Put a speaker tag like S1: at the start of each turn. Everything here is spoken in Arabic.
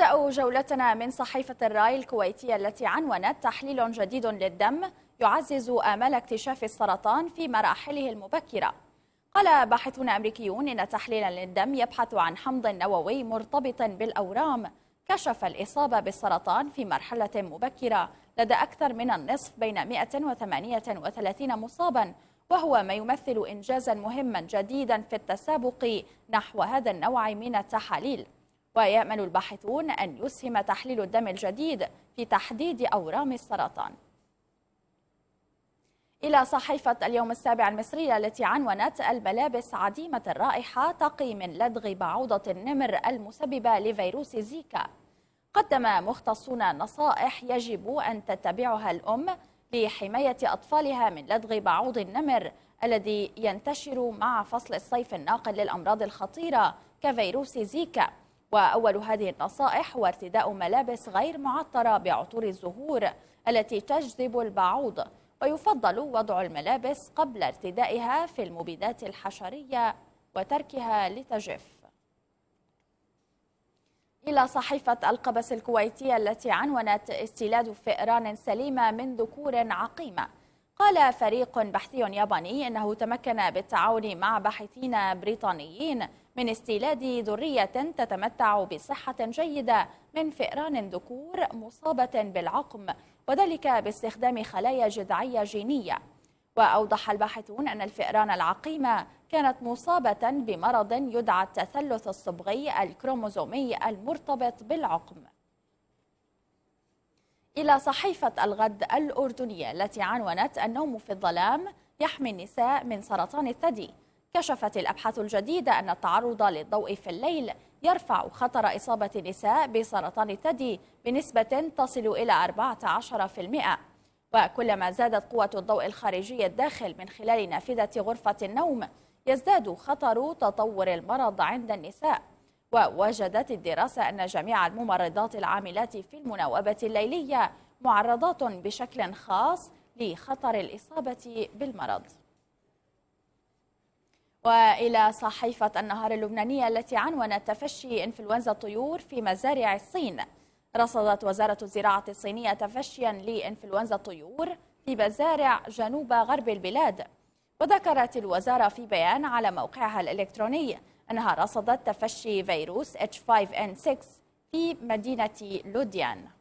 S1: نبدأ جولتنا من صحيفة الراي الكويتية التي عنونت تحليل جديد للدم يعزز آمال اكتشاف السرطان في مراحله المبكرة قال باحثون أمريكيون إن تحليلا للدم يبحث عن حمض نووي مرتبط بالأورام كشف الإصابة بالسرطان في مرحلة مبكرة لدى أكثر من النصف بين 138 مصابا وهو ما يمثل إنجازا مهما جديدا في التسابق نحو هذا النوع من التحاليل ويأمل الباحثون أن يسهم تحليل الدم الجديد في تحديد أورام السرطان إلى صحيفة اليوم السابع المصرية التي عنونت الملابس عديمة الرائحة تقي من لدغ بعوضة النمر المسببة لفيروس زيكا قدم مختصون نصائح يجب أن تتبعها الأم لحماية أطفالها من لدغ بعوض النمر الذي ينتشر مع فصل الصيف الناقل للأمراض الخطيرة كفيروس زيكا وأول هذه النصائح هو ارتداء ملابس غير معطرة بعطور الزهور التي تجذب البعوض ويفضل وضع الملابس قبل ارتدائها في المبيدات الحشرية وتركها لتجف إلى صحيفة القبس الكويتية التي عنونت استيلاد فئران سليمة من ذكور عقيمة قال فريق بحثي ياباني أنه تمكن بالتعاون مع باحثين بريطانيين من استيلاد ذرية تتمتع بصحة جيدة من فئران ذكور مصابة بالعقم وذلك باستخدام خلايا جذعية جينية وأوضح الباحثون أن الفئران العقيمة كانت مصابة بمرض يدعى التثلث الصبغي الكروموزومي المرتبط بالعقم إلى صحيفة الغد الأردنية التي عنونت النوم في الظلام يحمي النساء من سرطان الثدي كشفت الأبحاث الجديدة أن التعرض للضوء في الليل يرفع خطر إصابة النساء بسرطان الثدي بنسبة تصل إلى 14% وكلما زادت قوة الضوء الخارجي الداخل من خلال نافذة غرفة النوم يزداد خطر تطور المرض عند النساء ووجدت الدراسة أن جميع الممرضات العاملات في المناوبة الليلية معرضات بشكل خاص لخطر الإصابة بالمرض وإلى صحيفة النهار اللبنانية التي عنونت تفشي إنفلونزا الطيور في مزارع الصين رصدت وزارة الزراعة الصينية تفشيا لإنفلونزا الطيور في مزارع جنوب غرب البلاد وذكرت الوزارة في بيان على موقعها الإلكتروني أنها رصدت تفشي فيروس H5N6 في مدينة لوديان